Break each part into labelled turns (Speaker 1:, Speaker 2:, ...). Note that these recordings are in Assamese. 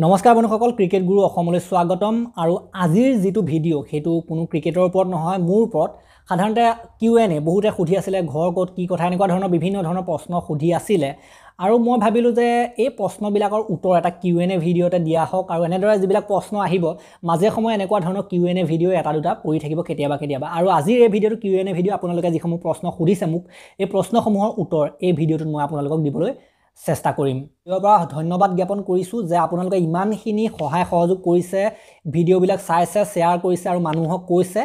Speaker 1: নমস্কাৰ বন্ধুসকল ক্ৰিকেট গুৰু অসমলৈ স্বাগতম আৰু আজিৰ যিটো ভিডিঅ' সেইটো কোনো ক্ৰিকেটৰ ওপৰত নহয় মোৰ ওপৰত সাধাৰণতে কিউ এন এ বহুতে সুধি আছিলে ঘৰ ক'ত কি কথা এনেকুৱা ধৰণৰ বিভিন্ন ধৰণৰ প্ৰশ্ন সুধি আছিলে আৰু মই ভাবিলোঁ যে এই প্ৰশ্নবিলাকৰ উত্তৰ এটা কিউ এন এ ভিডিঅ'তে দিয়া হওক আৰু এনেদৰে যিবিলাক প্ৰশ্ন আহিব মাজে সময়ে এনেকুৱা ধৰণৰ কিউ এন এ ভিডিঅ' এটা দুটা পৰি থাকিব কেতিয়াবা কেতিয়াবা আৰু আজিৰ এই ভিডিঅ'টো কিউ এন এ ভিডিঅ' আপোনালোকে যিসমূহ প্ৰশ্ন সুধিছে মোক এই প্ৰশ্নসমূহৰ উত্তৰ এই ভিডিঅ'টোত মই আপোনালোকক দিবলৈ চেষ্টা কৰিম পৰা ধন্যবাদ জ্ঞাপন কৰিছোঁ যে আপোনালোকে ইমানখিনি সহায় সহযোগ কৰিছে ভিডিঅ'বিলাক চাইছে শ্বেয়াৰ কৰিছে আৰু মানুহক কৈছে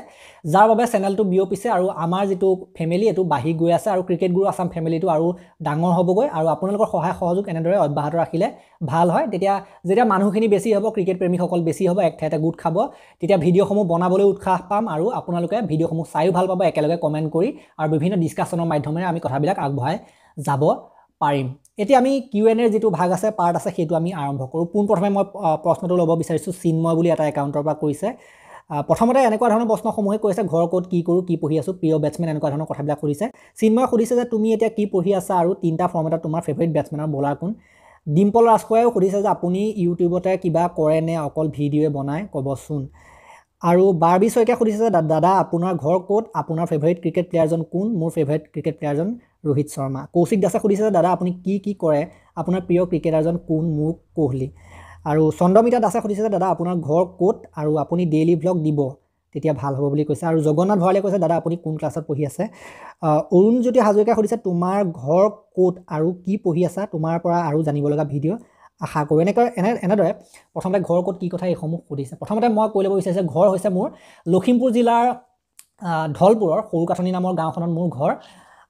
Speaker 1: যাৰ বাবে চেনেলটো বিয়পিছে আৰু আমাৰ যিটো ফেমিলি এইটো বাঢ়ি গৈ আছে আৰু ক্ৰিকেট গুৰু আছাম ফেমিলিটো আৰু ডাঙৰ হ'বগৈ আৰু আপোনালোকৰ সহায় সহযোগ এনেদৰে অব্যাহত ৰাখিলে ভাল হয় তেতিয়া যেতিয়া মানুহখিনি বেছি হ'ব ক্ৰিকেট প্ৰেমীসকল বেছি হ'ব এক ঠাইতে গোট খাব তেতিয়া ভিডিঅ'সমূহ বনাবলৈ উৎসাহ পাম আৰু আপোনালোকে ভিডিঅ'সমূহ চাইও ভাল পাব একেলগে কমেণ্ট কৰি আৰু বিভিন্ন ডিছকাশ্যনৰ মাধ্যমেৰে আমি কথাবিলাক আগবঢ়াই যাব পাৰিম এতিয়া আমি কিউ এন এৰ যিটো ভাগ আছে পাৰ্ট আছে সেইটো আমি আৰম্ভ কৰোঁ পোনপ্ৰথমে মই প্ৰশ্নটো ল'ব বিচাৰিছোঁ চিন্ময় বুলি এটা একাউণ্টৰ পৰা কৈছে প্ৰথমতে এনেকুৱা ধৰণৰ প্ৰশ্নসমূহে কৈছে ঘৰ ক'ত কি কৰোঁ কি পঢ়ি আছোঁ প্ৰিয় বেটছমেন এনেকুৱা ধৰণৰ কথাবিলাক সুধিছে চিন্ময় সুধিছে যে তুমি এতিয়া কি পঢ়ি আছা আৰু তিনিটা ফৰ্মেটত তোমাৰ ফেভৰেট বেটছমেনৰ বলাৰ কোন ডিম্পল ৰাজখোৱাইও সুধিছে যে আপুনি ইউটিউবতে কিবা কৰে নে অকল ভিডিঅ'ই বনাই ক'বচোন আৰু বাৰ্বি শইকীয়া সুধিছে দাদা আপোনাৰ ঘৰ ক'ত আপোনাৰ ফেভাৰিট ক্ৰিকেট প্লেয়াৰজন কোন মোৰ ফেভাৰিট ক্ৰিকেট প্লেয়াৰজন ৰোহিত শৰ্মা কৌশিক দাসে সুধিছে দাদা আপুনি কি কি কৰে আপোনাৰ প্ৰিয় ক্ৰিকেটাৰজন কোন মোক কোহলি আৰু চন্দ্ৰমিতা দাসে সুধিছে যে দাদা আপোনাৰ ঘৰ ক'ত আৰু আপুনি ডেইলি ভ্লগ দিব তেতিয়া ভাল হ'ব বুলি কৈছে আৰু জগন্নাথ ভৰালে কৈছে দাদা আপুনি কোন ক্লাছত পঢ়ি আছে অৰুণজ্যোতি হাজৰিকাই সুধিছে তোমাৰ ঘৰ ক'ত আৰু কি পঢ়ি আছা তোমাৰ পৰা আৰু জানিব লগা ভিডিঅ' আশা কৰোঁ এনেকৈ এনে এনেদৰে প্ৰথমতে ঘৰ ক'ত কি কথা এইসমূহ সুধিছে প্ৰথমতে মই কৈ ল'ব বিচাৰিছোঁ ঘৰ হৈছে মোৰ লখিমপুৰ জিলাৰ ঢলপুৰৰ সৰু কাঠনি নামৰ গাঁওখনত মোৰ ঘৰ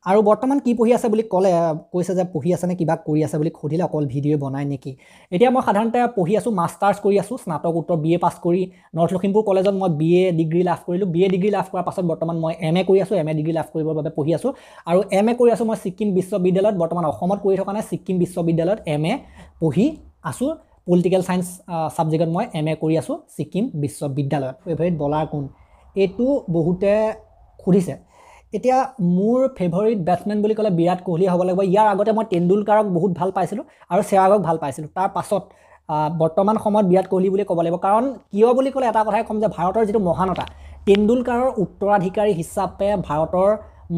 Speaker 1: আৰু বৰ্তমান কি পঢ়ি আছে বুলি ক'লে কৈছে যে পঢ়ি আছেনে কিবা কৰি আছে বুলি সুধিলে অকল ভিডিঅ' বনাই নেকি এতিয়া মই সাধাৰণতে পঢ়ি আছোঁ মাষ্টাৰ্ছ কৰি আছোঁ স্নাতকোত্তৰ বি এ পাছ কৰি নৰ্থ লখিমপুৰ কলেজত মই বি এ ডিগ্ৰী লাভ কৰিলোঁ বি এ ডিগ্ৰী লাভ কৰাৰ পাছত বৰ্তমান মই এম এ কৰি আছোঁ এম এ ডিগ্ৰী লাভ কৰিবৰ বাবে পঢ়ি আছোঁ আৰু এম এ কৰি আছোঁ মই ছিকিম বিশ্ববিদ্যালয়ত বৰ্তমান অসমত কৰি থকা নাই ছিকিম বিশ্ববিদ্যালয়ত এম এ পঢ়ি আছোঁ পলিটিকেল ছায়েঞ্চ ছাবজেক্টত মই এম এ কৰি আছোঁ ছিকিম বিশ্ববিদ্যালয়ত ফেভৰেট বলাৰ কোন এইটো বহুতে সুধিছে এতিয়া মোৰ ফেভৰিট বেটছমেন বুলি ক'লে বিৰাট কোহলিয়ে হ'ব লাগিব ইয়াৰ আগতে মই তেণ্ডুলকাৰক বহুত ভাল পাইছিলোঁ আৰু চেৱাগক ভাল পাইছিলোঁ তাৰ পাছত বৰ্তমান সময়ত বিৰাট কোহলি বুলি ক'ব লাগিব কাৰণ কিয় বুলি ক'লে এটা কথাই ক'ম যে ভাৰতৰ যিটো মহানতা তেণ্ডুলকাৰৰ উত্তৰাধিকাৰী হিচাপে ভাৰতৰ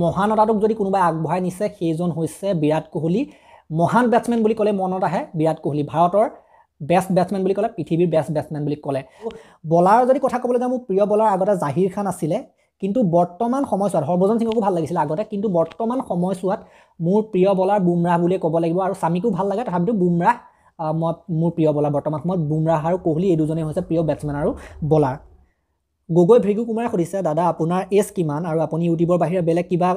Speaker 1: মহানতাটোক যদি কোনোবাই আগবঢ়াই নিছে সেইজন হৈছে বিৰাট কোহলি মহান বেটছমেন বুলি ক'লে মনত আহে বিৰাট কোহলি ভাৰতৰ বেষ্ট বেটছমেন বুলি ক'লে পৃথিৱীৰ বেষ্ট বেটছমেন বুলি ক'লে বলাৰৰ যদি কথা ক'বলৈ যাওঁ মোৰ প্ৰিয় বলাৰ আগতে জাহিৰ খান আছিলে কিন্তু বৰ্তমান সময়ছোৱাত হৰভজন সিঙকো ভাল লাগিছিলে আগতে কিন্তু বৰ্তমান সময়ছোৱাত মোৰ প্ৰিয় বলাৰ বুমৰাহ বুলিয়ে ক'ব লাগিব আৰু স্বামীকো ভাল লাগে তথাপিতো বুমৰাহ মই মোৰ প্ৰিয় বলাৰ বৰ্তমান সময়ত বুমৰাহ আৰু কোহলি এই দুজনেই হৈছে প্ৰিয় বেটছমেন আৰু বলাৰ গগৈ ভৃগু কুমাৰে সুধিছে দাদা আপোনাৰ এজ কিমান আৰু আপুনি ইউটিউবৰ বাহিৰে বেলেগ কিবা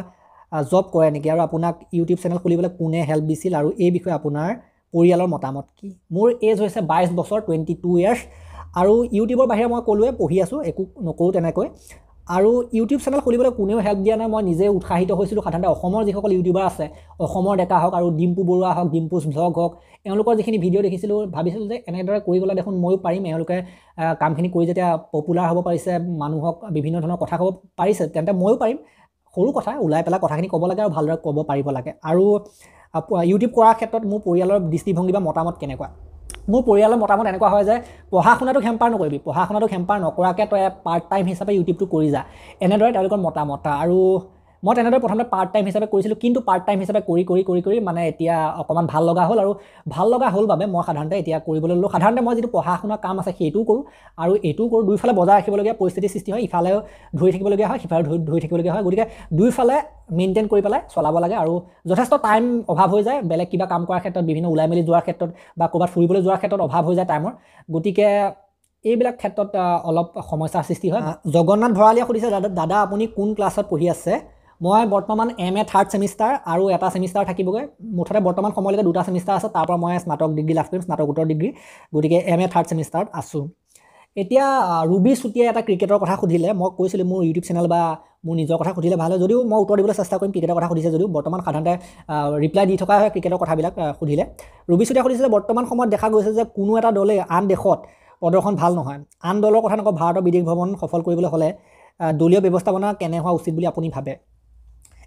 Speaker 1: জব কৰে নেকি আৰু আপোনাক ইউটিউব চেনেল খুলিবলৈ কোনে হেল্প দিছিল আৰু এই বিষয়ে আপোনাৰ পৰিয়ালৰ মতামত কি মোৰ এজ হৈছে বাইছ বছৰ টুৱেণ্টি টু ইয়াৰ্ছ আৰু ইউটিউবৰ বাহিৰে মই ক'লোৱে পঢ়ি আছোঁ একো নকৰোঁ তেনেকৈ আৰু ইউটিউব চেনেল খুলিবলৈ কোনেও হেল্প দিয়া নাই মই নিজে উৎসাহিত হৈছিলোঁ সাধাৰণতে অসমৰ যিসকল ইউটিউবাৰ আছে অসমৰ ডেকা হওক আৰু ডিম্পু বৰুৱা হওক ডিম্পুছ ভ্লগ হওক এওঁলোকৰ যিখিনি ভিডিঅ' দেখিছিলোঁ ভাবিছিলোঁ যে এনেদৰে কৰি গ'লে দেখোন ময়ো পাৰিম এওঁলোকে কামখিনি কৰি যেতিয়া পপুলাৰ হ'ব পাৰিছে মানুহক বিভিন্ন ধৰণৰ কথা ক'ব পাৰিছে তেন্তে ময়ো পাৰিম সৰু কথা ওলাই পেলাই কথাখিনি ক'ব লাগে আৰু ভালদৰে ক'ব পাৰিব লাগে আৰু ইউটিউব কৰাৰ ক্ষেত্ৰত মোৰ পৰিয়ালৰ দৃষ্টিভংগী বা মতামত কেনেকুৱা মোৰ পৰিয়ালৰ মতামত এনেকুৱা হয় যে পঢ়া শুনাটোক হেম্পাৰ নকৰিবি পঢ়া শুনাটো হেম্পাৰ নকৰাকৈ তই পাৰ্ট টাইম হিচাপে ইউটিউবটো কৰি যা এনেদৰে তেওঁলোকৰ মতামত আৰু মই তেনেদৰে প্ৰথমতে পাৰ্ট টাইম হিচাপে কৰিছিলোঁ কিন্তু পাৰ্ট টাইম হিচাপে কৰি কৰি কৰি কৰি মানে এতিয়া অকণমান ভাল লগা হ'ল আৰু ভাল লগা হ'ল বাবে মই সাধাৰণতে এতিয়া কৰিবলৈ ল'লোঁ সাধাৰণতে মই যিটো পঢ়া শুনা কাম আছে সেইটোও কৰোঁ আৰু এইটোও কৰোঁ দুইফালে বজাই ৰাখিবলগীয়া পৰিস্থিতিৰ সৃষ্টি হয় ইফালেও ধৰি থাকিবলগীয়া হয় সিফালে ধৰি ধৰি থাকিবলগীয়া হয় গতিকে দুইফালে মেইনটেইন কৰি পেলাই চলাব লাগে আৰু যথেষ্ট টাইম অভাৱ হৈ যায় বেলেগ কিবা কাম কৰাৰ ক্ষেত্ৰত বিভিন্ন ওলাই মেলি যোৱাৰ ক্ষেত্ৰত বা ক'ৰবাত ফুৰিবলৈ যোৱাৰ ক্ষেত্ৰত অভাৱ হৈ যায় টাইমৰ গতিকে এইবিলাক ক্ষেত্ৰত অলপ সমস্যাৰ সৃষ্টি হয় জগন্নাথ ভৰালীয়ে সুধিছে দাদা দাদা আপুনি কোন ক্লাছত পঢ়ি আছে মই বৰ্তমান এম এ থাৰ্ড ছেমিষ্টাৰ আৰু এটা ছেমিষ্টাৰ থাকিবগৈ মুঠতে বৰ্তমান সময়লৈকে দুটা ছেমিষ্টাৰ আছে তাৰপৰা মই স্নাতক ডিগ্ৰী লাভ কৰিম স্নাতকোত্তৰ ডিগ্ৰী গতিকে এম এ থাৰ্ড ছেমিষ্টাৰত আছোঁ এতিয়া ৰুবি চুটিয়াই এটা ক্ৰিকেটৰ কথা সুধিলে মই কৈছিলোঁ মোৰ ইউটিউব চেনেল বা মোৰ নিজৰ কথা সুধিলে ভাল হয় যদিও মই উত্তৰ দিবলৈ চেষ্টা কৰিম ক্ৰিকেটৰ কথা সুধিছে যদিও বৰ্তমান সাধাৰণতে ৰিপ্লাই দি থকা হয় ক্ৰিকেটৰ কথাবিলাক সুধিলে ৰুবি চুটিয়া সুধিছিলে বৰ্তমান সময়ত দেখা গৈছে যে কোনো এটা দলেই আন দেশত প্ৰদৰ্শন ভাল নহয় আন দলৰ কথা নকওঁ ভাৰতৰ বিদেশ ভ্ৰমণ সফল কৰিবলৈ হ'লে দলীয় ব্যৱস্থাপনা কেনে হোৱা উচিত বুলি আপুনি ভাবে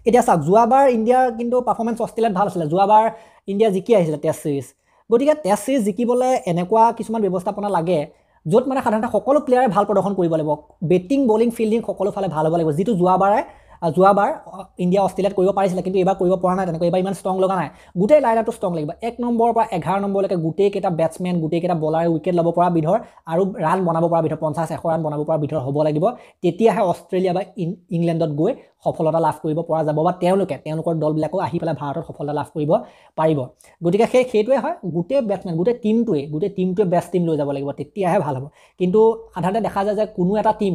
Speaker 1: এতিয়া চাওক যোৱাবাৰ ইণ্ডিয়াৰ কিন্তু পাৰ্ফৰ্মেঞ্চ অষ্ট্ৰেলিয়াত ভাল আছিলে যোৱাবাৰ ইণ্ডিয়া জিকি আহিছিলে টেষ্ট ছিৰিজ গতিকে টেষ্ট ছিৰিজ জিকিবলৈ এনেকুৱা কিছুমান ব্যৱস্থাপনা লাগে য'ত মানে সাধাৰণতে সকলো প্লেয়াৰে ভাল প্ৰদৰ্শন কৰিব লাগিব বেটিং বলিং ফিল্ডিং সকলো ফালে ভাল হ'ব লাগিব যিটো যোৱাবাৰে যোৱাবাৰ ইণ্ডিয়া অষ্ট্ৰেলিয়াত কৰিব পাৰিছিলে কিন্তু এইবাৰ কৰিব পৰা নাই তেনেকৈ এইবাৰ ইমান ষ্ট্ৰং লগা নাই গোটেই লাইনাৰটো ষ্ট্ৰং লাগিব এক নম্বৰৰ পৰা এঘাৰ নম্বৰলৈকে গোটেইকেইটা বেটছমেন গোটেইকেইটা বলাৰে উইকেট ল'ব পৰা বিধৰ আৰু ৰান বনাব পৰা বিধৰ পঞ্চাছ এশ ৰাণ বনাব পৰা বিধৰ হ'ব লাগিব তেতিয়াহে অষ্ট্ৰেলিয়া বা ইংলেণ্ডত গৈ সফলতা লাভ কৰিব পৰা যাব বা তেওঁলোকে তেওঁলোকৰ দলবিলাকো আহি পেলাই ভাৰতত সফলতা লাভ কৰিব পাৰিব গতিকে সেই সেইটোৱে হয় গোটেই বেটছমেন গোটেই টীমটোৱে গোটেই টীমটোৱে বেষ্ট টীম লৈ যাব লাগিব তেতিয়াহে ভাল হ'ব কিন্তু সাধাৰণতে দেখা যায় যে কোনো এটা টীম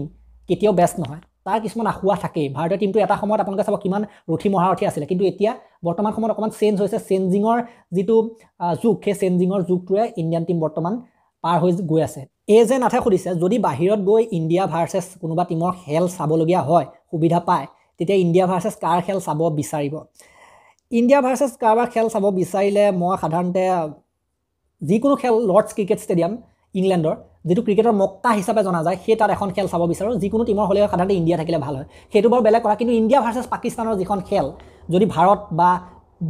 Speaker 1: কেতিয়াও বেষ্ট নহয় তাৰ কিছুমান আশোৱা থাকেই ভাৰতীয় টীমটো এটা সময়ত আপোনালোকে চাব কিমান ৰথি মহাৰথী আছিলে কিন্তু এতিয়া বৰ্তমান সময়ত অকণমান চেঞ্জ হৈছে চেঞ্জিঙৰ যিটো যুগ সেই চেঞ্জিঙৰ যুগটোৱে ইণ্ডিয়ান টীম বৰ্তমান পাৰ হৈ গৈ আছে এ যে নাথে সুধিছে যদি বাহিৰত গৈ ইণ্ডিয়া ভাৰ্চেছ কোনোবা টীমৰ খেল চাবলগীয়া হয় সুবিধা পায় তেতিয়া ইণ্ডিয়া ভাৰ্চেছ কাৰ খেল চাব বিচাৰিব ইণ্ডিয়া ভাৰ্চেছ কাৰোবাৰ খেল চাব বিচাৰিলে মই সাধাৰণতে যিকোনো খেল লৰ্ডছ ক্ৰিকেট ষ্টেডিয়াম ইংলেণ্ডৰ যিটো ক্ৰিকেটৰ মক্কা হিচাপে জনা যায় সেই তাত এখন খেল চাব বিচাৰোঁ যিকোনো টিমৰ হ'লেও সাধাৰণতে ইণ্ডিয়া থাকিলে ভাল হয় সেইটো বাৰু বেলেগ কথা কিন্তু ইণ্ডিয়া ভাৰ্চেছ পাকিস্তানৰ যিখন খেল যদি ভাৰত বা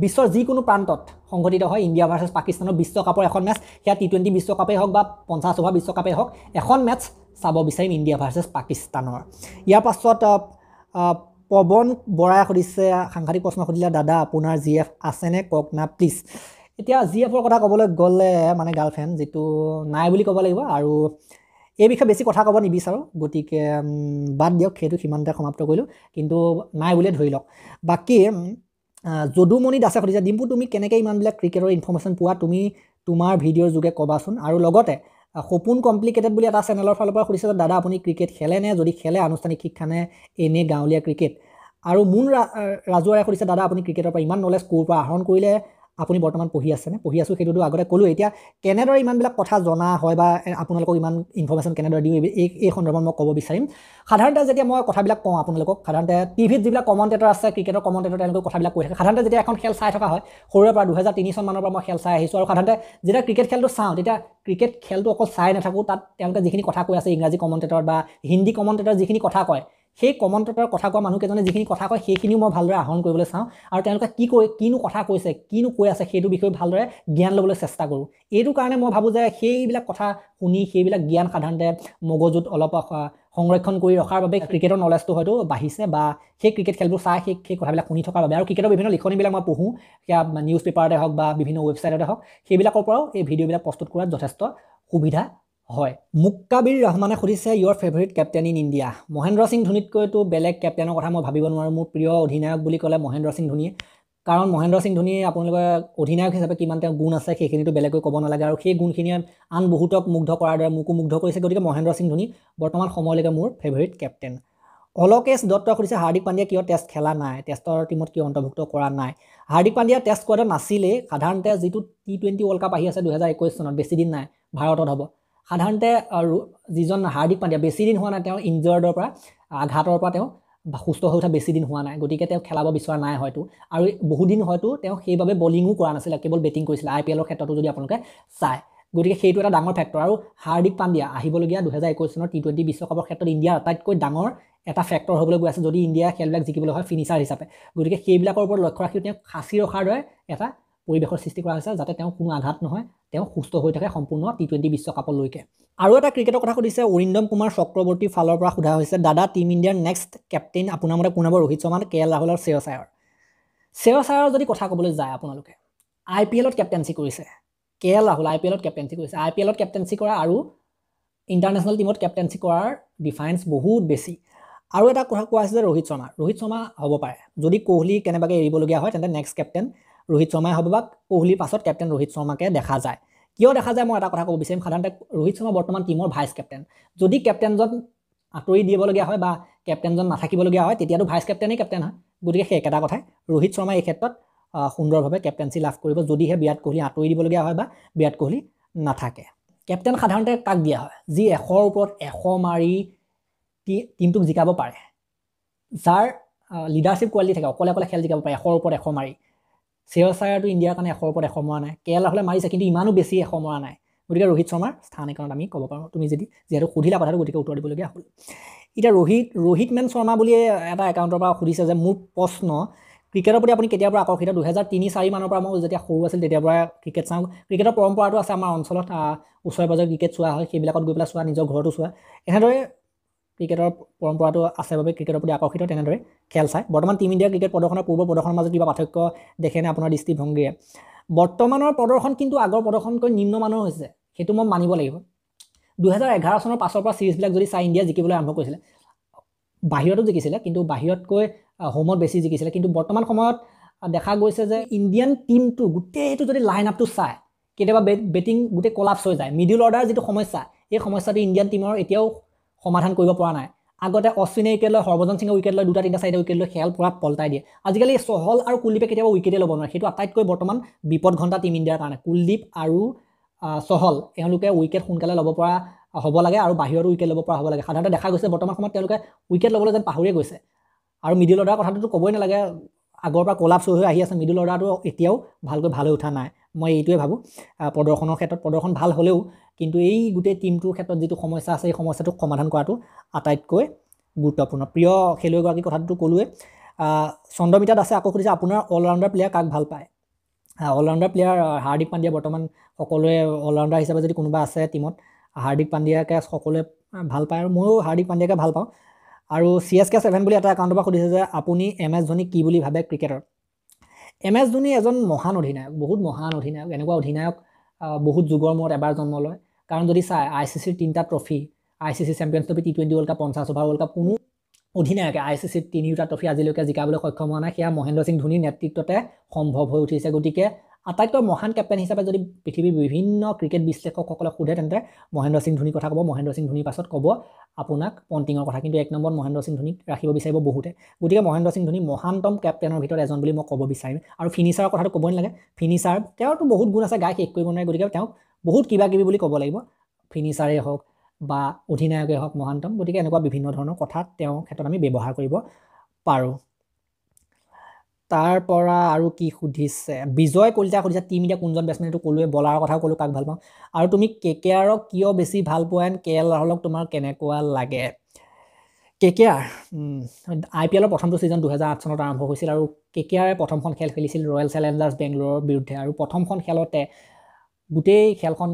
Speaker 1: বিশ্বৰ যিকোনো প্ৰান্তত সংঘটিত হয় ইণ্ডিয়া ভাৰ্চেছ পাকিস্তানৰ বিশ্বকাপৰ এখন মেচ সেয়া টি টুৱেণ্টি বিশ্বকাপেই হওক বা পঞ্চাছ অভাৰ বিশ্বকাপেই হওক এখন মেচ চাব বিচাৰিম ইণ্ডিয়া ভাৰ্চেছ পাকিস্তানৰ ইয়াৰ পাছত পৱন বৰাই সুধিছে সাংঘাতিক প্ৰশ্ন সুধিলে দাদা আপোনাৰ জি এফ আছেনে কওক না প্লিজ এতিয়া জি এফৰ কথা ক'বলৈ গ'লে মানে গাৰ্লফ্ৰেণ্ড যিটো নাই বুলি ক'ব লাগিব আৰু এই বিষয়ে বেছি কথা ক'ব নিবিচাৰোঁ গতিকে বাদ দিয়ক সেইটো সিমানতে সমাপ্ত কৰিলোঁ কিন্তু নাই বুলিয়ে ধৰি লওক বাকী যদুমণি দাসে সুধিছে ডিম্পু তুমি কেনেকৈ ইমানবিলাক ক্ৰিকেটৰ ইনফৰ্মেশ্যন পোৱা তুমি তোমাৰ ভিডিঅ'ৰ যোগে ক'বাচোন আৰু লগতে সপোন কমপ্লিকেটেড বুলি এটা চেনেলৰ ফালৰ পৰা সুধিছে যে দাদা আপুনি ক্ৰিকেট খেলে নে যদি খেলে আনুষ্ঠানিক শিক্ষানে এনেই গাঁৱলীয়া ক্ৰিকেট আৰু মোন ৰা ৰাজুৱাৰে সুধিছে দাদা আপুনি ক্ৰিকেটৰ পৰা ইমান নলেজ ক'ৰ পৰা আহৰণ কৰিলে আপুনি বৰ্তমান পঢ়ি আছেনে পঢ়ি আছোঁ সেইটোতো আগতে ক'লোঁ এতিয়া কেনেদৰে ইমানবিলাক কথা জনা হয় বা আপোনালোকক ইমান ইনফৰ্মেশ্যন কেনেদৰে দিওঁ এই এই সন্দৰ্ভত মই ক'ব বিচাৰিম সাধাৰণতে যেতিয়া মই কথাবিলাক কওঁ আপোনালোকক সাধাৰণতে টি ভিত যিবিলাক কমেণ্টেটৰ আছে ক্ৰিকেটৰ কমেণ্টেটৰ তেওঁলোকে কথাবিলাক কৈ থাকে সাধাৰণতে যেতিয়া এখন খেল চাই থকা হয় সৰুৰে পৰা দুহেজাৰ তিনি চনমানৰ পৰা মই খেল চাই আহিছোঁ আৰু সাধাৰণতে যেতিয়া ক্ৰিকেট খেলটো চাওঁ তেতিয়া ক্ৰিকেট খেলটো অকল চাই নাথাকোঁ তাত তেওঁলোকে যিখিনি কথা কৈ আছে ইংৰাজী কমেণ্টেটৰ বা হিন্দী কমেণ্টেটৰ যিখিনি কথা কয় সেই কমন টপৰ কথা কোৱা মানুহকেইজনে যিখিনি কথা কয় সেইখিনিও মই ভালদৰে আহৰণ কৰিবলৈ চাওঁ আৰু তেওঁলোকে কি কৈ কিনো কথা কৈছে কিনো কৈ আছে সেইটো বিষয়ে ভালদৰে জ্ঞান ল'বলৈ চেষ্টা কৰোঁ এইটো কাৰণে মই ভাবোঁ যে সেইবিলাক কথা শুনি সেইবিলাক জ্ঞান সাধাৰণতে মগজুত অলপ সংৰক্ষণ কৰি ৰখাৰ বাবে ক্ৰিকেটৰ নলেজটো হয়তো বাঢ়িছে বা সেই ক্ৰিকেট খেলবোৰ চাই সেই সেই কথাবিলাক শুনি থকাৰ বাবে আৰু ক্ৰিকেটৰ বিভিন্ন লিখনিবিলাক মই পঢ়োঁ সেয়া নিউজ পেপাৰতে হওক বা বিভিন্ন ৱেবছাইটতে হওক সেইবিলাকৰ পৰাও এই ভিডিঅ'বিলাক প্ৰস্তুত কৰাত যথেষ্ট সুবিধা হয় মুক্কাবিৰ ৰহমানে সুধিছে your favourite captain in India Mahendra Singh ধোনীতকৈতো বেলেগ কেপ্টেনৰ কথা মই ভাবিব নোৱাৰোঁ মোৰ প্ৰিয় অধিনায়ক বুলি ক'লে মহেন্দ্ৰ সিং ধোনীয়ে কাৰণ মহেন্দ্ৰ সিং ধোনীয়ে আপোনালোকে অধিনায়ক হিচাপে কিমান তেওঁ গুণ আছে সেইখিনিতো বেলেগকৈ ক'ব নালাগে আৰু সেই গুণখিনিয়ে আন বহুতক মুগ্ধ কৰাৰ দৰে মোকো মুগ্ধ কৰিছে গতিকে মহেন্দ্ৰ সিং ধোনী বৰ্তমান সময়লৈকে মোৰ ফেভৰেট কেপ্টেইন অলকেশ দত্তই সুধিছে হাৰ্দিক পাণ্ডিয়া কিয় টেষ্ট খেলা নাই টেষ্টৰ টীমত কিয় অন্তৰ্ভুক্ত কৰা নাই হাৰ্দিক পাণ্ডিয়া টেষ্ট কোৱাটো নাছিলেই সাধাৰণতে যিটো টি টুৱেণ্টি ৱৰ্ল্ড কাপ আহি আছে দুহেজাৰ একৈছ চনত বেছিদিন নাই ভাৰতত হ'ব সাধাৰণতে যিজন হাৰ্দিক পাণ্ডিয়া বেছিদিন হোৱা নাই তেওঁ ইঞ্জৰ্ডৰ পৰা আঘাতৰ পৰা তেওঁ সুস্থ হৈ উঠা বেছিদিন হোৱা নাই গতিকে তেওঁ খেলাব বিচৰা নাই হয়তো আৰু বহুদিন হয়তো তেওঁ সেইবাবে বলিঙো কৰা নাছিলে কেৱল বেটিং কৰিছিলে আই পি এলৰ ক্ষেত্ৰতো যদি আপোনালোকে চায় গতিকে সেইটো এটা ডাঙৰ ফেক্টৰ আৰু হাৰ্দিক পাণ্ডিয়া আহিবলগীয়া দুহেজাৰ একৈছ চনৰ টি টুৱেণ্টি বিশ্বকাপৰ ক্ষেত্ৰত ইণ্ডিয়াৰ আটাইতকৈ ডাঙৰ এটা ফেক্টৰ হ'বলৈ গৈ আছে যদি ইণ্ডিয়াই খেলবিলাক জিকিবলৈ হয় ফিনিচাৰ হিচাপে গতিকে সেইবিলাকৰ ওপৰত লক্ষ্য ৰাখি তেওঁ সাঁচি ৰখাৰ দৰে এটা পৰিৱেশৰ সৃষ্টি কৰা হৈছে যাতে তেওঁ কোনো আঘাত নহয় তেওঁ সুস্থ হৈ থাকে সম্পূৰ্ণ টি টুৱেণ্টি বিশ্বকাপলৈকে আৰু এটা ক্ৰিকেটৰ কথা সুধিছে অৰিন্দম কুমাৰ চক্ৰৱৰ্তীৰ ফালৰ পৰা সোধা হৈছে দাদা টিম ইণ্ডিয়াৰ নেক্সট কেপ্টেইন আপোনাৰ মতে কোন হ'ব ৰোহিত শৰ্মা কে এল ৰাহুল আৰু শ্ৰেয়ছ আয়াৰ শ্ৰেয়ছ আয়াৰৰ যদি কথা ক'বলৈ যায় আপোনালোকে আই পি এলত কেপ্টেঞ্চি কৰিছে K L Rahul I P এলত কেপ্টেঞ্চি কৰিছে আই পি এলত কেপ্টেঞ্চি কৰা আৰু ইণ্টাৰনেশ্যনেল টীমত কেপ্টেঞ্চি কৰাৰ ডিফাৰেঞ্চ বহুত বেছি আৰু এটা কথা কোৱা হৈছে যে ৰোহিত শৰ্মা ৰোহিত শৰ্মা হ'ব পাৰে যদি কোহলি কেনেবাকৈ এৰিবলগীয়া হয় তেন্তে নেক্সট কেপ্টেইন ৰোহিত শৰ্মাই হ'ব বা কোহলিৰ পাছত কেপ্টেইন ৰোহিত শৰ্মাকে দেখা যায় কিয় দেখা যায় মই এটা কথা ক'ব বিচাৰিম সাধাৰণতে ৰোহিত শৰ্মা বৰ্তমান টীমৰ ভাইচ কেপ্টেইন যদি কেপ্টেইনজন আঁতৰি দিবলগীয়া হয় বা কেপ্টেইনজন নাথাকিবলগীয়া হয় তেতিয়াতো ভাইচ কেপ্টেইনেই কেপ্টেইন হয় গতিকে সেই একেটা কথাই ৰোহিত শৰ্মাই এই ক্ষেত্ৰত সুন্দৰভাৱে কেপ্টেইনশ্বি লাভ কৰিব যদিহে বিৰাট কোহলি আঁতৰি দিবলগীয়া হয় বা বিৰাট কোহলি নাথাকে কেপ্টেইন সাধাৰণতে কাক দিয়া হয় যি এশৰ ওপৰত এশ মাৰি টীমটোক জিকাব পাৰে যাৰ লিডাৰশ্বিপ কোৱালিটি থাকে অকলে অকলে খেল জিকাব পাৰে এশৰ ওপৰত এশ মাৰি চেৰ আয়াৰটো ইণ্ডিয়াৰ কাৰণে এশৰ ওপৰত এশ মৰা নাই কে এল ৰাহুলে মাৰিছে কিন্তু ইমানো বেছি এশ মৰা নাই গতিকে ৰোহিত শৰ্মাৰ স্থান এখনত আমি ক'ব পাৰোঁ তুমি যদি যিহেতু সুধিলা কথাটো গতিকে উত্তৰ দিবলগীয়া হ'ল এতিয়া ৰোহিত ৰোহিত মেন শৰ্মা বুলিয়ে এটা একাউণ্টৰ পৰা সুধিছে যে মোৰ প্ৰশ্ন ক্ৰিকেটৰ প্ৰতি আপুনি কেতিয়াৰ পৰা আকৰ্ষিত দুহেজাৰ তিনি চাৰিমানৰ পৰা মই যেতিয়া সৰু আছিল তেতিয়াৰ পৰা ক্ৰিকেট চাওঁ ক্ৰিকেটৰ পৰম্পৰাটো আছে আমাৰ অঞ্চলত ওচৰে পাঁজৰে ক্ৰিকেট চোৱা হয় সেইবিলাকত গৈ পেলাই চোৱা নিজৰ ঘৰতো চোৱা এনেদৰে ক্ৰিকেটৰ পৰম্পৰাটো আছে বাবে ক্ৰিকেটৰ প্ৰতি আকৰ্ষিত তেনেদৰে খেল চাই বৰ্তমান টিম ইণ্ডিয়া ক্ৰিকেট প্ৰদৰ্শনৰ পূৰ্ব প্ৰদৰ্শনৰ মাজত কিবা পাৰ্থক্য দেখেনে আপোনাৰ দৃষ্টিভংগীৰে বৰ্তমানৰ প্ৰদৰ্শন কিন্তু আগৰ প্ৰদৰ্শনকৈ নিম্নমানৰ হৈছে সেইটো মই মানিব লাগিব দুহেজাৰ এঘাৰ চনৰ পাছৰ পৰা ছিৰিজবিলাক যদি চাই ইণ্ডিয়া জিকিবলৈ আৰম্ভ কৰিছিলে বাহিৰতো জিকিছিলে কিন্তু বাহিৰতকৈ হোমত বেছি জিকিছিলে কিন্তু বৰ্তমান সময়ত দেখা গৈছে যে ইণ্ডিয়ান টীমটো গোটেইটো যদি লাইন আপটো চায় কেতিয়াবা বেটিং গোটেই কলাপ্স হৈ যায় মিডিল অৰ্ডাৰ যিটো সমস্যা এই সমস্যাটো ইণ্ডিয়ান টীমৰ এতিয়াও সমাধান কৰিব পৰা নাই আগতে অশ্বিনে উইকেট লয় হৰভজন সিঙে উইকেট লয় দুটা তিনিটা চাইডে উইকেট লৈ খেল পূৰা পল্টাই দিয়ে আজিকালি চহল আৰু কুলদীপে কেতিয়াবা উইকেটে ল'ব নোৱাৰে সেইটো আটাইতকৈ বৰ্তমান বিপদ ঘণ্টা টিম ইণ্ডিয়াৰ কাৰণে কুলদীপ আৰু চহল এওঁলোকে উইকেট সোনকালে ল'ব পৰা হ'ব লাগে আৰু বাহিৰতো উইকেট ল'ব পৰা হ'ব লাগে সাধাৰণতে দেখা গৈছে বৰ্তমান সময়ত তেওঁলোকে উইকেট ল'বলৈ যেন পাহৰিয়ে গৈছে আৰু মিডিল অৰ্ডাৰ কথাটোতো ক'বই নালাগে আগৰ পৰা কলাপ চৈ হৈ আহি আছে মিডিল অৰ্ডাৰটো এতিয়াও ভালকৈ ভাল হৈ উঠা নাই মই এইটোৱে ভাবোঁ প্ৰদৰ্শনৰ ক্ষেত্ৰত প্ৰদৰ্শন ভাল হ'লেও কিন্তু এই গোটেই টিমটোৰ ক্ষেত্ৰত যিটো সমস্যা আছে এই সমস্যাটোক সমাধান কৰাটো আটাইতকৈ গুৰুত্বপূৰ্ণ প্ৰিয় খেলুৱৈগৰাকীৰ কথাটো ক'লোৱে চন্দ্ৰমিতা দাসে আকৌ সুধিছে আপোনাৰ অলৰাউণ্ডাৰ প্লেয়াৰ কাক ভাল পায় অলৰাউণ্ডাৰ প্লেয়াৰ হাৰ্দিক পাণ্ডিয়া বৰ্তমান সকলোৱে অলৰাউণ্ডাৰ হিচাপে যদি কোনোবা আছে টীমত হাৰ্দিক পাণ্ডিয়াকে সকলোৱে ভাল পায় আৰু ময়ো হাৰ্দিক পাণ্ডিয়াকে ভাল পাওঁ আৰু চি এছ কে ছেভেন বুলি এটা একাউণ্টৰ পৰা সুধিছে যে আপুনি এম এছ ধোনী কি বুলি ভাবে ক্ৰিকেটৰ এম এছ ধোনী এজন মহান অধিনায়ক বহুত মহান অধিনায়ক এনেকুৱা অধিনায়ক বহুত যুগৰ মূৰত এবাৰ জন্ম লয় কাৰণ যদি চাই আই চি চিৰ তিনিটা trophy I C C champions trophy T twenty world cup পঞ্চাছ অভাৰ ৱৰ্ল্ড কাপ কোনো অধিনায়কে আই চি চিৰ তিনিওটা ট্ৰফি আজিলৈকে জিকাবলৈ সক্ষম হোৱা নাই সেয়া মহেন্দ্ৰ সিং ধোনীৰ নেতৃত্বতে সম্ভৱ হৈ উঠিছে গতিকে আটাইতকৈ মহান কেপ্টেইন হিচাপে যদি পৃথিৱীৰ বিভিন্ন ক্ৰিকেট বিশ্লেষকসকলে সোধে তেন্তে মহেন্দ্ৰ সিং ধোনীৰ কথা ক'ব মহেন্দ্ৰ সিং ধোনীৰ পাছত ক'ব আপোনাক পণ্টিঙৰ কথা কিন্তু এক নম্বৰত মহেন্দ্ৰ সিং ধোনীক ৰাখিব বিচাৰিব বহুতে গতিকে মহেন্দ্ৰ সিং ধোনী মহানতম কেপ্টেইনৰ ভিতৰত এজন বুলি মই ক'ব বিচাৰিম আৰু ফিনিচাৰৰ কথাটো ক'বই নালাগে ফিনিচাৰ তেওঁৰতো বহুত গুণ আছে গাই শেষ কৰিব নোৱাৰে গতিকে তেওঁক বহুত কিবাকিবি বুলি ক'ব লাগিব ফিনিচাৰেই হওক বা অধিনায়কেই হওক মহানতম গতিকে এনেকুৱা বিভিন্ন ধৰণৰ কথা তেওঁৰ ক্ষেত্ৰত আমি ব্যৱহাৰ কৰিব পাৰোঁ তাৰ পৰা আৰু কি সুধিছে বিজয় কলিতা সুধিছে টিম ইণ্ডিয়া কোনজন বেটছমেনটো ক'লোৱে বলাৰৰ কথাও ক'লোঁ কাক ভাল পাওঁ আৰু তুমি কে কে আৰক কিয় বেছি ভাল পোৱা কে এল ৰাহুলক তোমাৰ কেনেকুৱা লাগে কে কে আৰ আই পি এলৰ প্ৰথমটো ছিজন দুহেজাৰ আঠ চনত আৰম্ভ হৈছিল আৰু কে কে আৰে প্ৰথমখন খেল খেলিছিল ৰয়েল চেলেঞ্জাৰ্ছ বেংগলোৰৰ বিৰুদ্ধে আৰু প্ৰথমখন খেলতে গোটেই খেলখন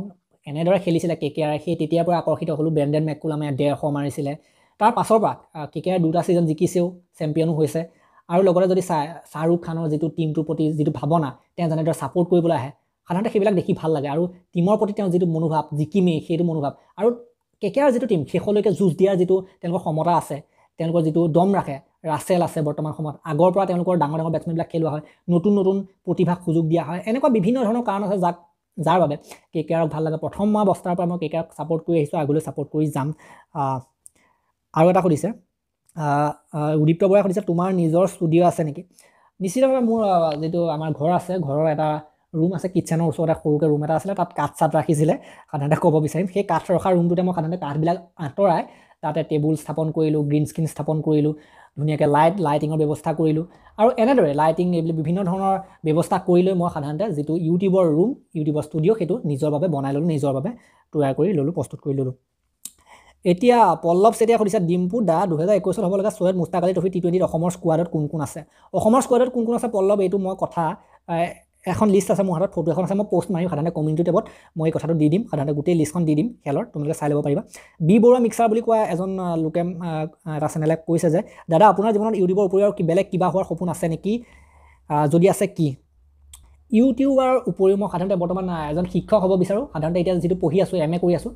Speaker 1: এনেদৰে খেলিছিলে কে কে আৰে সেই তেতিয়াৰ পৰা আকৰ্ষিত হ'লোঁ ব্ৰেণ্ডেন মেকুলামে ডেৰশ মাৰিছিলে তাৰ পাছৰ পৰা কে কে আৰ দুটা ছিজন জিকিছেও চেম্পিয়নো হৈছে আৰু লগতে যদি চা শ্বাহৰুখ খানৰ যিটো টিমটোৰ প্ৰতি যিটো ভাৱনা তেওঁ যেনেদৰে ছাপৰ্ট কৰিবলৈ আহে সাধাৰণতে সেইবিলাক দেখি ভাল লাগে আৰু টীমৰ প্ৰতি তেওঁ যিটো মনোভাৱ জিকিমেই সেইটো মনোভাৱ আৰু কেকেৰাৰ যিটো টীম শেষলৈকে যুঁজ দিয়াৰ যিটো তেওঁলোকৰ ক্ষমতা আছে তেওঁলোকৰ যিটো দম ৰাখে ৰাছেল আছে বৰ্তমান সময়ত আগৰ পৰা তেওঁলোকৰ ডাঙৰ ডাঙৰ বেটছমেনবিলাক খেলোৱা হয় নতুন নতুন প্ৰতিভাক সুযোগ দিয়া হয় এনেকুৱা বিভিন্ন ধৰণৰ কাৰণ আছে যাক যাৰ বাবে কে কে আৰক ভাল লাগে প্ৰথম মই অৱস্থাৰ পৰা মই কে কে আৰক ছাপৰ্ট কৰি আহিছোঁ আগলৈ ছাপৰ্ট কৰি যাম আৰু এটা সুধিছে উদীপ্ত বৰাই সুধিছে তোমাৰ নিজৰ ষ্টুডিঅ' আছে নেকি নিশ্চিতভাৱে মোৰ যিটো আমাৰ ঘৰ আছে ঘৰৰ এটা ৰুম আছে কিটচেনৰ ওচৰতে সৰুকৈ ৰুম এটা আছিলে তাত কাঠ চাঠ ৰাখিছিলে সাধাৰণতে ক'ব বিচাৰিম সেই কাঠ ৰখা ৰুমটোতে মই সাধাৰণতে কাঠবিলাক আঁতৰাই তাতে টেবুল স্থাপন কৰিলোঁ গ্ৰীণ স্ক্ৰীণ স্থাপন কৰিলোঁ ধুনীয়াকৈ লাইট লাইটিঙৰ ব্যৱস্থা কৰিলোঁ আৰু এনেদৰে লাইটিং এইবিলাক বিভিন্ন ধৰণৰ ব্যৱস্থা কৰি লৈ মই সাধাৰণতে যিটো ইউটিউবৰ ৰুম ইউটিউবৰ ষ্টুডিঅ' সেইটো নিজৰ বাবে বনাই ল'লোঁ নিজৰ বাবে তৈয়াৰ কৰি ল'লোঁ প্ৰস্তুত কৰি ল'লোঁ এতিয়া পল্লৱ চেতিয়া সুধিছে ডিম্পু দা দুহেজাৰ একৈছত হ'ব লগা চৈয়দ মুস্তাক আলী ট্ৰফি টি টুৱেণ্টিত অসমৰ স্কোৱাডত কোন কোন আছে অসমৰ স্কোৱাডত কোন কোন আছে পল্লৱ এইটো মই কথা এখন লিষ্ট আছে মোৰ হাতত ফটো এখন আছে মই পষ্ট মাৰিম সাধাৰণতে কমিউনিটি টেবত মই এই কথাটো দি দিম সাধাৰণতে গোটেই লিষ্টখন দি দিম খেলৰ তোমালোকে চাই ল'ব পাৰিবা বি বৰুৱা মিক্সাৰ বুলি কোৱা এজন লোকে এটা চেনেলে কৈছে যে দাদা আপোনাৰ জীৱনত ইউটিউবৰ উপৰিও আৰু বেলেগ কিবা হোৱাৰ সপোন আছে নেকি যদি আছে কি ইউটিউবাৰ উপৰিও মই সাধাৰণতে বৰ্তমান এজন শিক্ষক হ'ব বিচাৰোঁ সাধাৰণতে এতিয়া যিটো পঢ়ি আছোঁ এম এ কৰি আছোঁ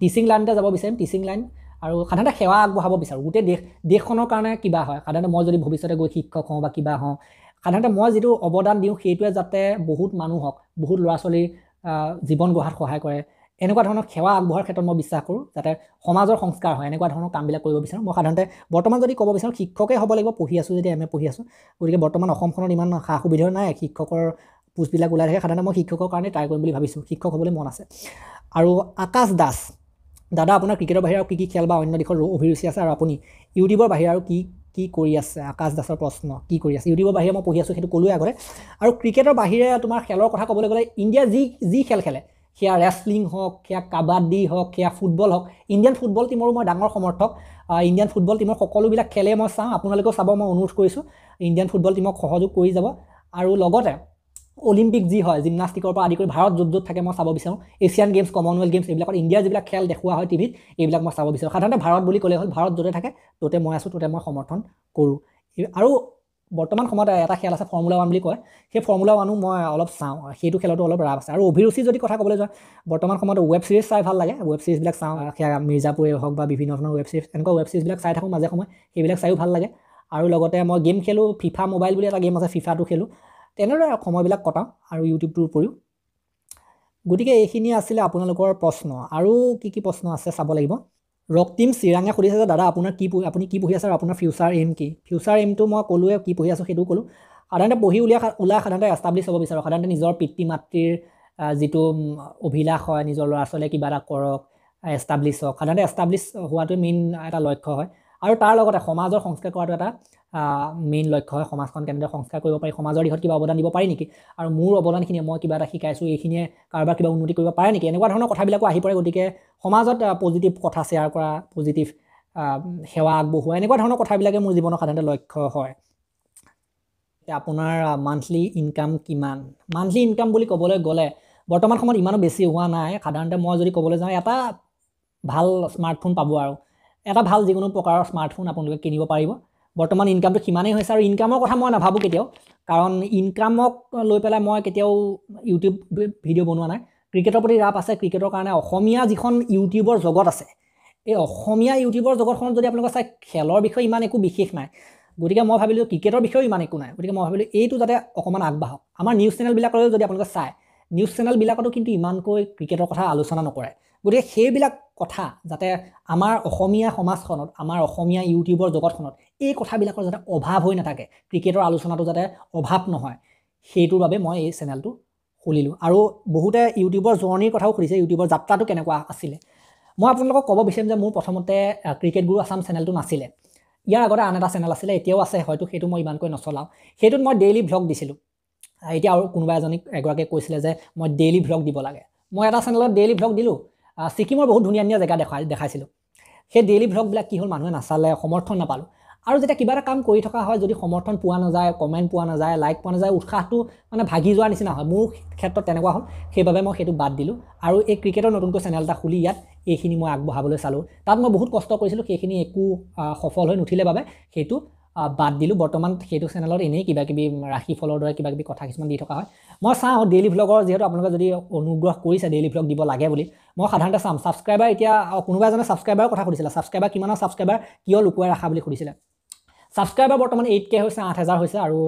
Speaker 1: টিচিং লাইনতে যাব বিচাৰিম টিচিং লাইন আৰু সাধাৰণতে সেৱা আগবঢ়াব বিচাৰোঁ গোটেই দেশ দেশখনৰ কাৰণে কিবা হয় সাধাৰণতে মই যদি ভৱিষ্যতে গৈ শিক্ষক হওঁ বা কিবা হওঁ সাধাৰণতে মই যিটো অৱদান দিওঁ সেইটোৱে যাতে বহুত মানুহক বহুত ল'ৰা ছোৱালীৰ জীৱন গঢ়াত সহায় কৰে এনেকুৱা ধৰণৰ সেৱা আগবঢ়াৰ ক্ষেত্ৰত মই বিশ্বাস কৰোঁ যাতে সমাজৰ সংস্কাৰ হয় এনেকুৱা ধৰণৰ কামবিলাক কৰিব বিচাৰোঁ মই সাধাৰণতে বৰ্তমান যদি ক'ব বিচাৰোঁ শিক্ষকেই হ'ব লাগিব পঢ়ি আছোঁ যদি এম এ পঢ়ি আছোঁ গতিকে বৰ্তমান অসমখনত ইমান সা সুবিধাও নাই শিক্ষকৰ পোষ্টবিলাক ওলাই থাকে সাধাৰণতে মই শিক্ষকৰ কাৰণে ট্ৰাই কৰিম বুলি ভাবিছোঁ শিক্ষক হ'বলৈ মন আছে আৰু আকাশ দাস দাদা আপোনাৰ ক্ৰিকেটৰ বাহিৰে আৰু কি কি খেল বা অন্য দিশৰ অভিৰুচি আছে আৰু আপুনি ইউটিউবৰ বাহিৰে আৰু কি কি কৰি আছে আকাশ দাসৰ প্ৰশ্ন কি কৰি আছে ইউটিউবৰ বাহিৰে মই পঢ়ি আছোঁ সেইটো ক'লোৱে আগতে আৰু ক্ৰিকেটৰ বাহিৰে তোমাৰ খেলৰ কথা ক'বলৈ গ'লে ইণ্ডিয়া যি যি খেল খেলে সেয়া ৰেচলিং হওক সেয়া কাবাডী হওক সেয়া ফুটবল হওক ইণ্ডিয়ান ফুটবল টীমৰো মই ডাঙৰ সমৰ্থক ইণ্ডিয়ান ফুটবল টীমৰ সকলোবিলাক খেলেই মই চাওঁ আপোনালোকেও চাব মই অনুৰোধ কৰিছোঁ ইণ্ডিয়ান ফুটবল টীমক সহযোগ কৰি যাব আৰু লগতে অলিম্পিক যি হয় জিমনাষ্টিকৰ পৰা আদি কৰি ভাৰত য'ত য'ত থাকে মই চাব বিচাৰোঁ এছিয়ান গেমছ কমনৱেলথ গেমছ এইবিলাকত ইণ্ডিয়াৰ যিবিলাক খেল দেখুওৱা হয় টিভিত এইবিলাক মই চাব বিচাৰোঁ সাধাৰণতে ভাৰত বুলি ক'লে হ'ল ভাৰত য'তে থাকে ত'তে মই আছোঁ ত'তে মই সমৰ্থন কৰোঁ আৰু বৰ্তমান সময়ত এটা খেল আছে ফৰ্মুলা ওৱান বুলি কয় সেই ফৰ্মুলা ওৱানো মই অলপ চাওঁ সেইটো খেলতো অলপ ৰাপ আছে আৰু অভিৰুচি যদি কথা ক'বলৈ যাওঁ বৰ্তমান সময়ত ৱেব ছিৰিজ চাই ভাল লাগে ৱেব ছিৰিজবিলাক চাওঁ সেয়া মিৰ্জাপুৰেই হওক বা বিভিন্ন ধৰণৰ ৱেব ছিৰিজ এনেকুৱা ৱেব ছিৰিজবিলাক চাই থাকোঁ মাজে সময়ে সেইবিলাক চাইও ভাল লাগে আৰু লগতে মই গেম খেলোঁ ফিফা মোবাইল বুলি এটা গেম আছে ফিফাটো খেলোঁ তেনেদৰে সময়বিলাক কটাওঁ আৰু ইউটিউবটোৰ উপৰিও গতিকে এইখিনিয়ে আছিলে আপোনালোকৰ প্ৰশ্ন আৰু কি কি প্ৰশ্ন আছে চাব লাগিব ৰক্তিম চিৰাঙে সুধিছে যে দাদা আপোনাৰ কি পঢ়ি আপুনি কি পঢ়ি আছে আৰু আপোনাৰ ফিউচাৰ এইম কি ফিউচাৰ এইমটো মই ক'লোৱে কি পঢ়ি আছোঁ সেইটো ক'লোঁ সাধাৰণতে পঢ়ি উলিয়াই ওলাই সাধাৰণতে এষ্টাব্লিছ হ'ব বিচাৰোঁ সাধাৰণতে নিজৰ পিতৃ মাতৃৰ যিটো অভিলাষ হয় নিজৰ ল'ৰা ছোৱালীয়ে কিবা এটা কৰক এষ্টাব্লিছ হওক সাধাৰণতে এষ্টাব্লিছ হোৱাটোৱে মেইন এটা লক্ষ্য হয় আৰু তাৰ লগতে সমাজৰ সংস্কাৰ কৰাটো এটা মেইন লক্ষ্য হয় সমাজখন কেনেদৰে সংস্কাৰ কৰিব পাৰি সমাজৰ দিশত কিবা অৱদান দিব পাৰি নেকি আৰু মোৰ অৱদানখিনিয়ে মই কিবা এটা শিকাইছোঁ এইখিনিয়ে কাৰোবাৰ কিবা উন্নতি কৰিব পাৰে নেকি এনেকুৱা ধৰণৰ কথাবিলাকো আহি পৰে গতিকে সমাজত পজিটিভ কথা শ্বেয়াৰ কৰা পজিটিভ সেৱা আগবঢ়োৱা এনেকুৱা ধৰণৰ কথাবিলাকে মোৰ জীৱনৰ সাধাৰণতে লক্ষ্য হয় এতিয়া আপোনাৰ মান্থলি ইনকাম কিমান মান্থলি ইনকাম বুলি ক'বলৈ গ'লে বৰ্তমান সময়ত ইমানো বেছি হোৱা নাই সাধাৰণতে মই যদি ক'বলৈ যাওঁ এটা ভাল স্মাৰ্টফোন পাব আৰু এটা ভাল যিকোনো প্ৰকাৰৰ স্মাৰ্টফোন আপোনালোকে কিনিব পাৰিব বৰ্তমান ইনকামটো সিমানেই হৈছে আৰু ইনকামৰ কথা মই নাভাবোঁ কেতিয়াও কাৰণ ইনকামক লৈ পেলাই মই কেতিয়াও ইউটিউব ভিডিঅ' বনোৱা নাই ক্ৰিকেটৰ প্ৰতি ৰাপ আছে ক্ৰিকেটৰ কাৰণে অসমীয়া যিখন ইউটিউবৰ জগত আছে এই অসমীয়া ইউটিউবৰ জগতখনত যদি আপোনালোকে চাই খেলৰ বিষয়ে ইমান একো বিশেষ নাই গতিকে মই ভাবিলোঁ ক্ৰিকেটৰ বিষয়েও ইমান একো নাই গতিকে মই ভাবিলোঁ এইটো যাতে অকণমান আগবাঢ়ক আমাৰ নিউজ চেনেলবিলাকলৈও যদি আপোনালোকে চায় নিউজ চেনেলবিলাকতো কিন্তু ইমানকৈ ক্ৰিকেটৰ কথা আলোচনা নকৰে গতিকে সেইবিলাক কথা যাতে আমাৰ অসমীয়া সমাজখনত আমাৰ অসমীয়া ইউটিউবৰ জগতখনত এই কথাবিলাকৰ যাতে অভাৱ হৈ নাথাকে ক্ৰিকেটৰ আলোচনাটো যাতে অভাৱ নহয় সেইটোৰ বাবে মই এই চেনেলটো খুলিলোঁ আৰু বহুতে ইউটিউবৰ জৰ্ণিৰ কথাও সুধিছে ইউটিউবৰ যাত্ৰাটো কেনেকুৱা আছিলে মই আপোনালোকক ক'ব বিচাৰিম যে মোৰ প্ৰথমতে ক্ৰিকেট গুৰু আছাম চেনেলটো নাছিলে ইয়াৰ আগতে আন এটা চেনেল আছিলে এতিয়াও আছে হয়তো সেইটো মই ইমানকৈ নচলাওঁ সেইটোত মই ডেইলি ভ্লগ দিছিলোঁ এতিয়া আৰু কোনোবা এজনীক এগৰাকীয়ে কৈছিলে যে মই ডেইলি ভ্লগ দিব লাগে মই এটা চেনেলত ডেইলি ভ্লগ দিলোঁ ছিকিমৰ বহুত ধুনীয়া ধুনীয়া জেগা দেখাই দেখাইছিলোঁ সেই ডেইলি ভ্লগবিলাক কি হ'ল মানুহে নাচালে সমৰ্থন নাপালোঁ আৰু যেতিয়া কিবা এটা কাম কৰি থকা হয় যদি সমৰ্থন পোৱা নাযায় কমেণ্ট পোৱা নাযায় লাইক পোৱা নাযায় উৎসাহটো মানে ভাগি যোৱাৰ নিচিনা হয় মোৰ ক্ষেত্ৰত তেনেকুৱা হ'ল সেইবাবে মই সেইটো বাদ দিলোঁ আৰু এই ক্ৰিকেটৰ নতুনকৈ চেনেল এটা খুলি ইয়াত এইখিনি মই আগবঢ়াবলৈ চালোঁ তাত মই বহুত কষ্ট কৰিছিলোঁ সেইখিনি একো সফল হৈ নুঠিলে বাবে সেইটো বাদ দিলোঁ বৰ্তমান সেইটো চেনেলত এনেই কিবাকিবি ফলৰ দৰে কিবা কিবি কথা কিছুমান দি থকা হয় মই চাওঁ ডেইলি ভ্লগৰ যিহেতু আপোনালোকে যদি অনুগ্ৰহ কৰিছে ডেইলি ভ্লগ দিব লাগে বুলি মই সাধাৰণতে চাম ছাবস্ক্ৰাইবাৰ এতিয়া কোনোবা এজনে ছাবস্ক্ৰাইবাৰ কথা সুধিছিলে ছাবস্ক্ৰাইবাৰ কিমানৰ ছাবস্ক্ৰাইবাৰ কিয় লুকুৱাই ৰাখা বুলি সুধিছিলে ছাবস্ক্ৰাইবাৰ বৰ্তমান এইট কে হৈছে আঠ হেজাৰ হৈছে আৰু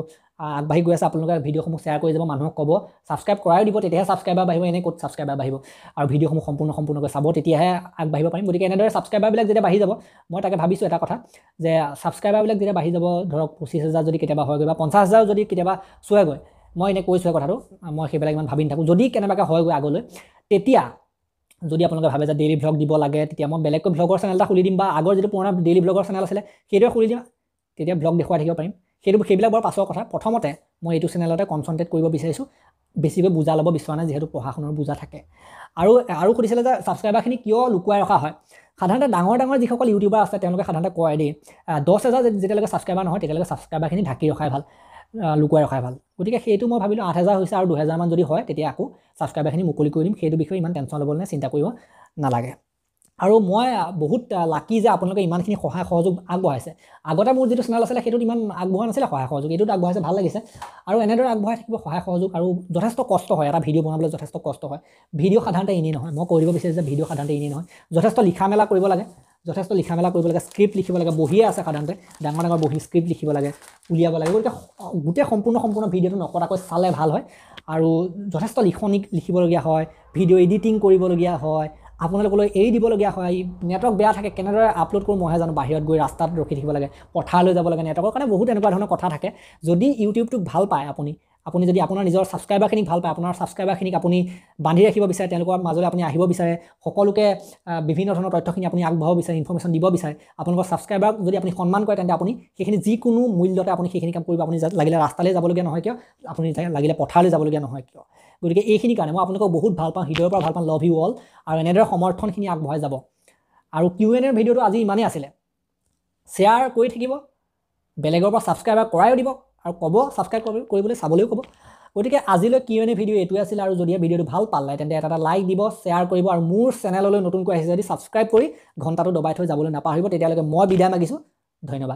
Speaker 1: আগবাঢ়ি গৈ আছে আপোনালোকে ভিডিঅ'সমূহ শ্বেয়াৰ কৰি যাব মানুহক ক'ব ছাবস্ক্ৰাইব কৰাই দিব তেতিয়াহে ছাবস্ক্ৰাইবাৰ বাঢ়িব এনেই ক'ত ছাবস্ক্ৰাইবাৰ বাঢ়িব আৰু ভিডিঅ'সমূহ সম্পূৰ্ণ সম্পূৰ্ণকৈ চাব তেতিয়াহে আগবাঢ়িব পাৰিম গতিকে এনেদৰে ছাবস্ক্ৰাইবাৰবিলাক যেতিয়া বাঢ়ি যাব মই তাকে ভাবিছোঁ এটা কথা যে ছাবস্ক্ৰাইবাৰবিলাক যেতিয়া বাঢ়ি যাব ধৰক পঁচিছ হাজাৰ যদি কেতিয়াবা হয়গৈ বা পঞ্চাছ হাজাৰ যদি কেতিয়াবা চুৱেগৈ মই এনেই কৈছোঁ এই কথাটো মই সেইবিলাক ইমান ভাবি নাথাকোঁ যদি কেনেবাকৈ হয়গৈ আগলৈ তেতিয়া যদি আপোনালোকে ভাবে যে ডেইলি ভ্লগ দিব লাগে তেতিয়া মই বেলেগকৈ ভ্লগৰ চেনেল এটা খুলি দিম বা আগৰ যিটো পুৰণা ডেইলি ভ্লগৰ চেনেল আছিলে সেইদৰে খুলি দিম তেতিয়া ভ্লগ দেখুৱাই থাকিব পাৰিম সেইটো সেইবিলাক বৰ পাছৰ কথা প্ৰথমতে মই এইটো চেনেলতে কনচনট্ৰেট কৰিব বিচাৰিছোঁ বেছিকৈ বুজা ল'ব বিচৰা নাই যিহেতু পঢ়া শুনাৰ বুজা থাকে আৰু আৰু সুধিছিলে যে ছাবস্ক্ৰাইবাৰখিনি কিয় লুকুৱাই ৰখা হয় সাধাৰণতে ডাঙৰ ডাঙৰ যিসকল ইউটিউবাৰ আছে তেওঁলোকে সাধাৰণতে কয় দেই দহ হেজাৰ যেতিয়ালৈকে ছাবস্ক্ৰাইবাৰ নহয় তেতিয়ালৈকে ছাবস্ক্ৰাইবাৰখিনি ঢাকি ৰখাই ভাল লুকুৱাই ৰখাই ভাল গতিকে সেইটো মই ভাবিলোঁ আঠ হেজাৰ হৈছে আৰু দুহেজাৰমান যদি হয় তেতিয়া আকৌ ছাবস্ক্ৰাইবাৰখিনি মুকলি কৰি দিম সেইটো বিষয়ে ইমান টেনশ্যন ল'বলৈ চিন্তা কৰিব নালাগে আৰু মই বহুত লাকি যে আপোনালোকে ইমানখিনি সহায় সহযোগ আগবঢ়াইছে আগতে মোৰ যিটো চেনেল আছিলে সেইটোত ইমান আগবঢ়োৱা নাছিলে সহায় সহযোগ এইটোত আগবঢ়াইছে ভাল লাগিছে আৰু এনেদৰে আগবঢ়াই থাকিব সহায় সহযোগ আৰু যথেষ্ট কষ্ট হয় এটা ভিডিঅ' বনাবলৈ যথেষ্ট কষ্ট হয় ভিডিঅ' সাধাৰণতে এনেই নহয় মই কৈ দিব বিচাৰিছোঁ যে ভিডিঅ' সাধাৰণতে এনেই নহয় যথেষ্ট লিখা মেলা কৰিব লাগে যথেষ্ট লিখা মেলা কৰিব লাগে স্ক্ৰিপ্ট লিখিব লাগে বহিয়ে আছে সাধাৰণতে ডাঙৰ ডাঙৰ বহি স্ক্ৰিপ্ট লিখিব লাগে উলিয়াব লাগে গতিকে গোটেই সম্পূৰ্ণ সম্পূৰ্ণ ভিডিঅ'টো নকৰাকৈ চালে ভাল হয় আৰু যথেষ্ট লিখনি লিখিবলগীয়া হয় ভিডিঅ' এডিটিং কৰিবলগীয়া হয় আপোনালোকলৈ এৰি দিবলগীয়া হয় নেটৱৰ্ক বেয়া থাকে কেনেদৰে আপলোড কৰোঁ মইহে জানো বাহিৰত গৈ ৰাস্তাত ৰখি থাকিব লাগে পথাৰলৈ যাব লাগে নেটৱৰ্কৰ কাৰণে বহুত এনেকুৱা ধৰণৰ কথা থাকে যদি ইউটিউবটোক ভাল পায় আপুনি আপুনি যদি আপোনাৰ নিজৰ ছাবস্ক্ৰাইবাৰখিনিক ভাল পায় আপোনাৰ ছাবস্ক্ৰাইবাৰখিনিক আপুনি বান্ধি ৰাখিব বিচাৰে তেওঁলোকৰ মাজলৈ আপুনি আহিব বিচাৰে সকলোকে বিভিন্ন ধৰণৰ তথ্যখিনি আপুনি আগবঢ়াব বিচাৰে ইনফৰ্মেশ্যন দিব বিচাৰে আপোনালোকৰ ছাবস্ক্ৰাইবাৰক যদি আপুনি সন্মান কৰে তেন্তে আপুনি সেইখিনি যিকোনো মূল্যতে আপুনি সেইখিনি কাম কৰিব আপুনি লাগিলে ৰাস্তালৈ যাবলগীয়া নহয় কিয় আপুনি লাগিলে পথাৰলৈ যাবলগীয়া নহয় কিয় গতিকে এইখিনি কাৰণে মই আপোনালোকক বহুত ভাল পাওঁ হৃদয়ৰ পৰা ভাল পাওঁ লভ ইউ অল আৰু এনেদৰে সমৰ্থনখিনি আগবঢ়াই যাব আৰু কিউ এন এৰ ভিডিঅ'টো আজি ইমানেই আছিলে শ্বেয়াৰ কৰি থাকিব বেলেগৰ পৰা ছাবস্ক্ৰাইবাৰ কৰায়ো দিব আৰু ক'ব ছাবস্ক্ৰাইব কৰিবলৈ চাবলৈও ক'ব গতিকে আজিলৈ কিউ এনে ভিডিঅ' এইটোৱে আছিল আৰু যদি ভিডিঅ'টো ভাল পালে তেন্তে এটা এটা লাইক দিব শ্বেয়াৰ কৰিব আৰু মোৰ চেনেললৈ নতুনকৈ আহিছে যদি ছাবস্ক্ৰাইব কৰি ঘণ্টাটো দবাই থৈ যাবলৈ নাপাহৰিব তেতিয়ালৈকে মই বিদায় মাগিছোঁ ধন্যবাদ